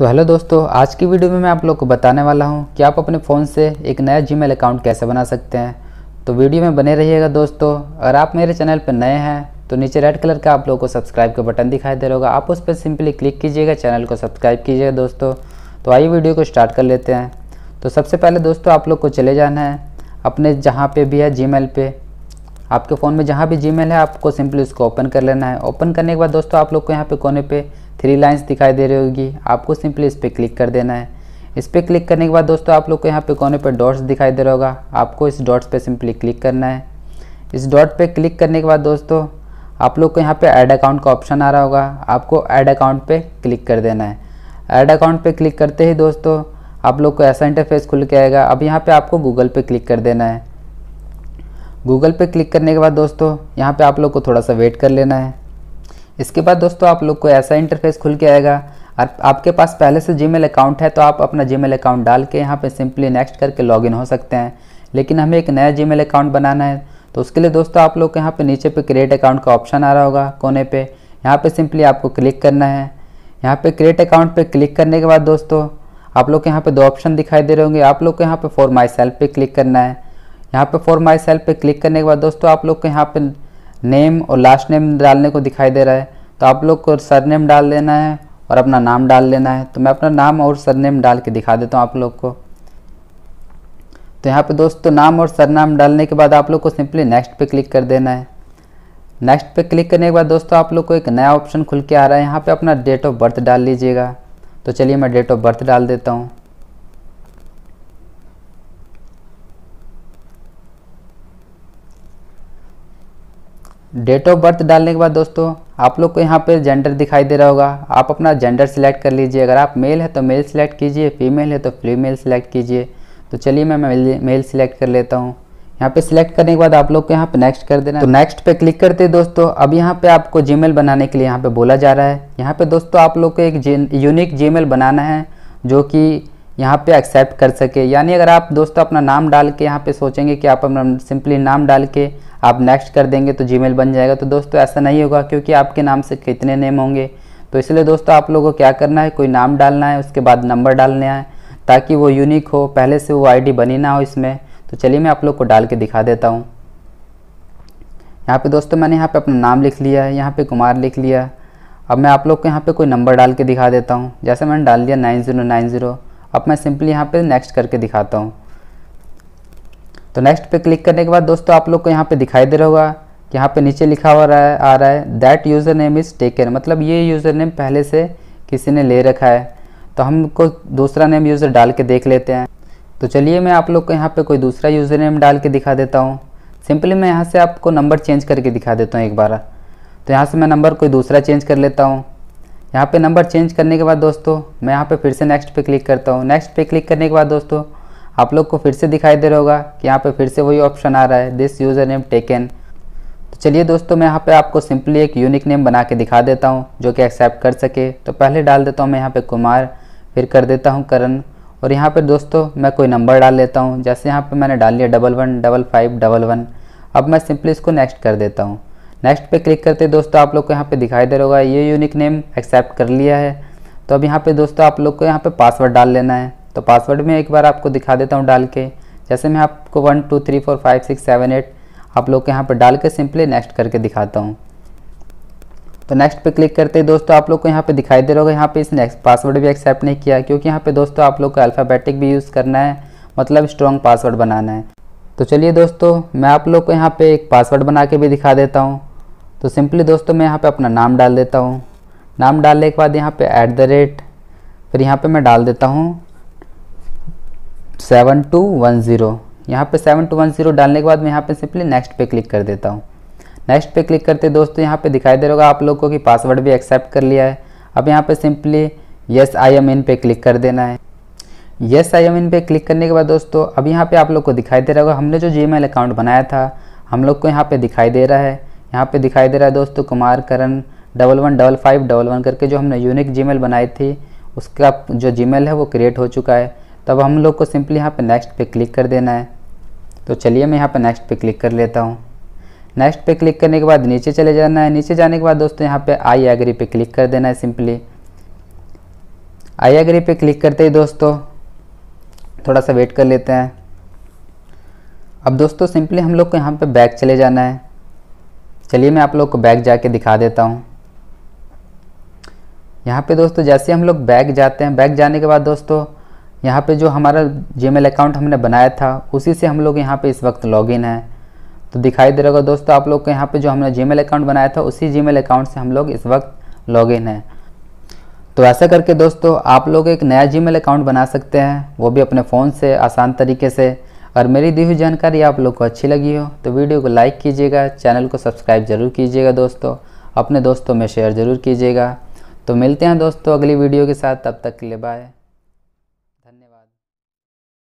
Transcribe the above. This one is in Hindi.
तो हेलो दोस्तों आज की वीडियो में मैं आप लोग को बताने वाला हूँ कि आप अपने फ़ोन से एक नया जीमेल अकाउंट कैसे बना सकते हैं तो वीडियो में बने रहिएगा दोस्तों अगर आप मेरे चैनल पर नए हैं तो नीचे रेड कलर का आप लोगों को सब्सक्राइब का बटन दिखाई दे रहा होगा आप उस पर सिंपली क्लिक कीजिएगा चैनल को सब्सक्राइब कीजिएगा दोस्तों तो आइए वीडियो को स्टार्ट कर लेते हैं तो सबसे पहले दोस्तों आप लोग को चले जाना है अपने जहाँ पर भी है जी मेल आपके फ़ोन में जहाँ भी जी है आपको सिंपली उसको ओपन कर लेना है ओपन करने के बाद दोस्तों आप लोग को यहाँ पे कोने पर थ्री लाइंस दिखाई दे रही होगी आपको सिंपली इस पर क्लिक कर देना है इस पर क्लिक करने के बाद दोस्तों आप लोग को यहाँ पे कोने पर डॉट्स दिखाई दे रहा होगा आपको इस डॉट्स पे सिंपली क्लिक करना है इस डॉट पे क्लिक करने के बाद दोस्तों आप लोग को यहाँ पे ऐड अकाउंट का ऑप्शन आ रहा होगा आपको ऐड अकाउंट पे क्लिक कर देना है ऐड अकाउंट पे क्लिक करते ही दोस्तों आप लोग को ऐसा इंटरफेस खुल के आएगा अब यहाँ पर आपको गूगल पे क्लिक कर देना है गूगल पे क्लिक करने के बाद दोस्तों यहाँ पर आप लोग को थोड़ा सा वेट कर लेना है इसके बाद दोस्तों आप लोग को ऐसा इंटरफेस खुल के आएगा और आपके पास पहले से जीमेल अकाउंट है तो आप अपना जीमेल अकाउंट डाल के यहाँ पे सिंपली नेक्स्ट करके लॉगिन हो सकते हैं लेकिन हमें एक नया जीमेल अकाउंट बनाना है तो उसके लिए दोस्तों आप लोग के यहाँ पर नीचे पे क्रिएट अकाउंट का ऑप्शन आ रहा होगा कोने पे यहाँ पे सिंपली आपको क्लिक करना है यहाँ पे क्रिएट अकाउंट पे क्लिक करने के बाद दोस्तों आप लोग के यहाँ पे दो ऑप्शन दिखाई दे रहे होंगे आप लोग को यहाँ पे फॉर माई सेल्फ पे क्लिक करना है यहाँ पे फॉर माई सेल्फ पे क्लिक करने के बाद दोस्तों आप लोग को यहाँ पे नेम और लास्ट नेम डालने को दिखाई दे रहा है तो आप लोग को सरनेम डाल देना है और अपना नाम डाल लेना है तो मैं अपना नाम और सरनेम डाल के दिखा देता हूँ आप लोग को तो यहाँ पे दोस्तों नाम और सरनाम डालने के बाद आप लोग को सिंपली नेक्स्ट पे क्लिक कर देना है नेक्स्ट पे क्लिक करने के बाद दोस्तों आप लोग को एक नया ऑप्शन खुल के आ रहा है यहाँ पे अपना डेट ऑफ बर्थ डाल लीजिएगा तो चलिए मैं डेट ऑफ बर्थ डाल देता हूँ डेट ऑफ बर्थ डालने के बाद दोस्तों आप लोग को यहाँ पे जेंडर दिखाई दे रहा होगा आप अपना जेंडर सिलेक्ट कर लीजिए अगर आप मेल है तो मेल सिलेक्ट कीजिए फीमेल है तो फीमेल सिलेक्ट कीजिए तो चलिए मैं मेल सिलेक्ट कर लेता हूँ यहाँ पे सिलेक्ट करने के बाद आप लोग को यहाँ पे नेक्स्ट कर देना है तो नेक्स्ट पे क्लिक करते हैं दोस्तों अब यहाँ पे आपको जीमेल बनाने के लिए यहाँ पे बोला जा रहा है यहाँ पे दोस्तों आप लोग को एक यूनिक जीमेल बनाना है जो कि यहाँ पे एक्सेप्ट कर सके यानी अगर आप दोस्तों अपना नाम डाल के यहाँ पे सोचेंगे कि आप अपना सिंपली नाम डाल के आप नेक्स्ट कर देंगे तो जी बन जाएगा तो दोस्तों ऐसा नहीं होगा क्योंकि आपके नाम से कितने नेम होंगे तो इसलिए दोस्तों आप लोगों को क्या करना है कोई नाम डालना है उसके बाद नंबर डालने हैं ताकि वो यूनिक हो पहले से वो आईडी बनी ना हो इसमें तो चलिए मैं आप लोग को डाल के दिखा देता हूँ यहाँ पे दोस्तों मैंने यहाँ पे अपना नाम लिख लिया है यहाँ पे कुमार लिख लिया अब मैं आप लोग को यहाँ पे कोई नंबर डाल के दिखा देता हूँ जैसे मैंने डाल दिया नाइन ज़ीरो नाइन ज़ीरो अब मैं सिंपली यहाँ पर नेक्स्ट करके दिखाता हूँ तो नेक्स्ट पे क्लिक करने के बाद दोस्तों आप लोग को यहाँ पे दिखाई दे रहा होगा कि यहाँ पे नीचे लिखा हुआ रहा है आ रहा है that user name is taken मतलब ये यूज़र नेम पहले से किसी ने ले रखा है तो हमको दूसरा नेम यूज़र डाल के देख लेते हैं तो चलिए मैं आप लोग को यहाँ पर कोई दूसरा यूज़र नेम डाल के दिखा देता हूँ सिंपली मैं यहाँ से आपको नंबर चेंज करके दिखा देता हूँ एक बार तो यहाँ से मैं नंबर कोई दूसरा चेंज कर लेता हूँ यहाँ पे नंबर चेंज करने के बाद दोस्तों मैं यहाँ पे फिर से नेक्स्ट पे क्लिक करता हूँ नेक्स्ट पे क्लिक करने के बाद दोस्तों आप लोग को फिर से दिखाई दे रहा होगा कि यहाँ पे फिर से वही ऑप्शन आ रहा है दिस यूज़र नेम टेकन तो चलिए दोस्तों मैं यहाँ पे आपको सिंपली एक यूनिक नेम बना के दिखा देता हूँ जो कि एक्सेप्ट कर सके तो पहले डाल देता हूँ मैं यहाँ पे कुमार फिर कर देता हूँ करण और यहाँ पर दोस्तों मैं कोई नंबर डाल लेता हूँ जैसे यहाँ पर मैंने डाल लिया double one double five double one अब मैं सिंपली इसको नेक्स्ट कर देता हूँ नेक्स्ट पे क्लिक करते दोस्तों आप लोग को यहाँ पे दिखाई दे रहा होगा ये यूनिक नेम एक्सेप्ट कर लिया है तो अब यहाँ पे दोस्तों आप लोग को यहाँ पे पासवर्ड डाल लेना है तो पासवर्ड में एक बार आपको दिखा देता हूँ डाल के जैसे मैं आपको one two three four five six seven eight आप लोग के यहाँ पर डाल के सिंपली नेक्स्ट करके दिखाता हूँ तो नेक्स्ट पे क्लिक करते ही दोस्तों आप लोग को यहाँ पे दिखाई दे रहा होगा यहाँ पे इस नेक्स्ट पासवर्ड भी एक्सेप्ट नहीं किया क्योंकि यहाँ पे दोस्तों आप लोग को अल्फ़ाबेटिक भी यूज़ करना है मतलब स्ट्रॉन्ग पासवर्ड बनाना है तो चलिए दोस्तों मैं आप लोग को यहाँ पे एक पासवर्ड बना के भी दिखा देता हूँ तो सिंपली दोस्तों मैं यहाँ पर अपना नाम डाल देता हूँ नाम डालने के बाद यहाँ पर ऐट द रेट फिर यहाँ पर मैं डाल देता हूँ सेवन टू वन ज़ीरो यहाँ पर सेवन टू वन ज़ीरो डालने के बाद मैं यहाँ पे सिंपली नेक्स्ट पे क्लिक कर देता हूँ नेक्स्ट पे क्लिक करते दोस्तों यहाँ पे दिखाई दे रहा होगा आप लोग को कि पासवर्ड भी एक्सेप्ट कर लिया है अब यहाँ पे simply yes I am in पे क्लिक कर देना है यस आई एम इन पे क्लिक करने के बाद दोस्तों अब यहाँ पर आप लोग को दिखाई दे रहा होगा हमने जो जी अकाउंट बनाया था हम लोग को यहाँ पर दिखाई दे रहा है यहाँ पर दिखाई दे रहा है दोस्तों Kumar Karan double one double five double one करके जो हमने यूनिक जी बनाई थी उसका जो जी है वो क्रिएट हो चुका है तब हम लोग को सिंपली यहाँ पे नेक्स्ट पे क्लिक कर देना है तो चलिए मैं यहाँ पे नेक्स्ट पे क्लिक कर लेता हूँ नेक्स्ट पे क्लिक करने के बाद नीचे चले जाना है नीचे जाने के बाद दोस्तों यहाँ पे आई एग्री पे क्लिक कर देना है सिंपली आई एग्री पे क्लिक करते ही दोस्तों थोड़ा सा वेट कर लेते हैं अब दोस्तों सिंपली हम लोग को यहाँ पर बैग चले जाना है चलिए मैं आप लोग को बैग जाके दिखा देता हूँ यहाँ पे दोस्तों जैसे हम लोग बैग जाते हैं बैग जाने के बाद दोस्तों यहाँ पे जो हमारा जीमेल अकाउंट हमने बनाया था उसी से हम लोग यहाँ पे इस वक्त लॉगिन है तो दिखाई दे रहा होगा दोस्तों आप लोग को यहाँ पे जो हमने जीमेल अकाउंट बनाया था उसी जीमेल अकाउंट से हम लोग इस वक्त लॉगिन है तो ऐसा करके दोस्तों आप लोग एक नया जी अकाउंट बना सकते हैं वो भी अपने फ़ोन से आसान तरीके से और मेरी दी हुई जानकारी आप लोग को अच्छी लगी हो तो वीडियो को लाइक कीजिएगा चैनल को सब्सक्राइब ज़रूर कीजिएगा दोस्तों अपने दोस्तों में शेयर ज़रूर कीजिएगा तो मिलते हैं दोस्तों अगली वीडियो के साथ तब तक के लिए बाय